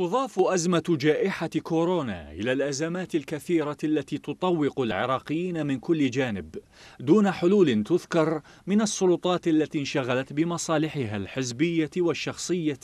تضاف أزمة جائحة كورونا إلى الأزمات الكثيرة التي تطوق العراقيين من كل جانب دون حلول تذكر من السلطات التي انشغلت بمصالحها الحزبية والشخصية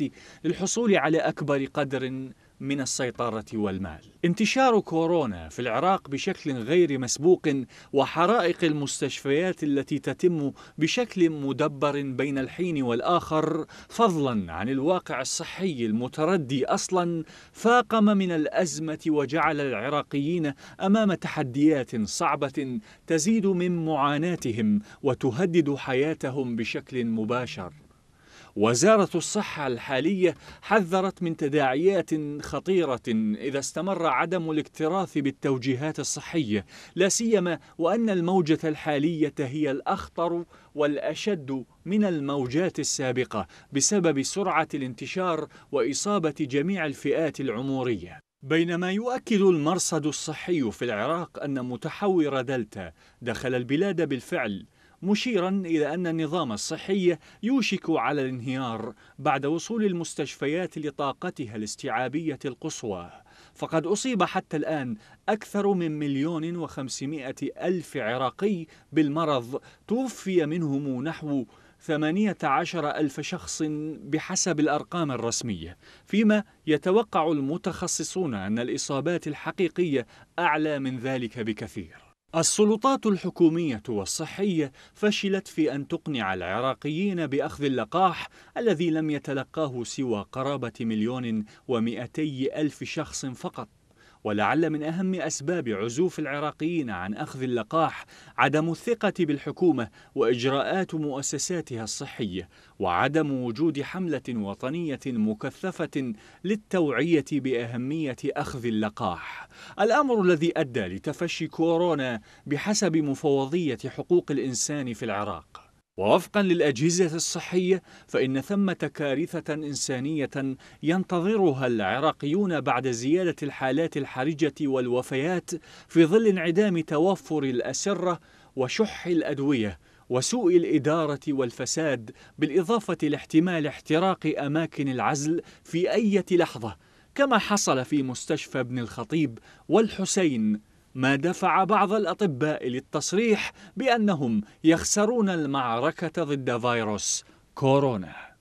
للحصول على أكبر قدر من السيطرة والمال. انتشار كورونا في العراق بشكل غير مسبوق وحرائق المستشفيات التي تتم بشكل مدبر بين الحين والآخر فضلا عن الواقع الصحي المتردي أصلا فاقم من الأزمة وجعل العراقيين أمام تحديات صعبة تزيد من معاناتهم وتهدد حياتهم بشكل مباشر. وزارة الصحة الحالية حذرت من تداعيات خطيرة إذا استمر عدم الاكتراث بالتوجيهات الصحية، لا سيما وأن الموجة الحالية هي الأخطر والأشد من الموجات السابقة بسبب سرعة الانتشار وإصابة جميع الفئات العمورية بينما يؤكد المرصد الصحي في العراق أن متحور دلتا دخل البلاد بالفعل مشيرا إلى أن النظام الصحي يوشك على الانهيار بعد وصول المستشفيات لطاقتها الاستيعابية القصوى فقد أصيب حتى الآن أكثر من مليون وخمسمائة ألف عراقي بالمرض توفي منهم نحو 18 ألف شخص بحسب الأرقام الرسمية فيما يتوقع المتخصصون أن الإصابات الحقيقية أعلى من ذلك بكثير السلطات الحكومية والصحية فشلت في أن تقنع العراقيين بأخذ اللقاح الذي لم يتلقاه سوى قرابة مليون ومئتي ألف شخص فقط ولعل من أهم أسباب عزوف العراقيين عن أخذ اللقاح عدم الثقة بالحكومة وإجراءات مؤسساتها الصحية وعدم وجود حملة وطنية مكثفة للتوعية بأهمية أخذ اللقاح الأمر الذي أدى لتفشي كورونا بحسب مفوضية حقوق الإنسان في العراق ووفقا للأجهزة الصحية فإن ثمة كارثة إنسانية ينتظرها العراقيون بعد زيادة الحالات الحرجة والوفيات في ظل انعدام توفر الأسرة وشح الأدوية وسوء الإدارة والفساد بالإضافة لاحتمال احتراق أماكن العزل في أي لحظة كما حصل في مستشفى ابن الخطيب والحسين ما دفع بعض الأطباء للتصريح بأنهم يخسرون المعركة ضد فيروس كورونا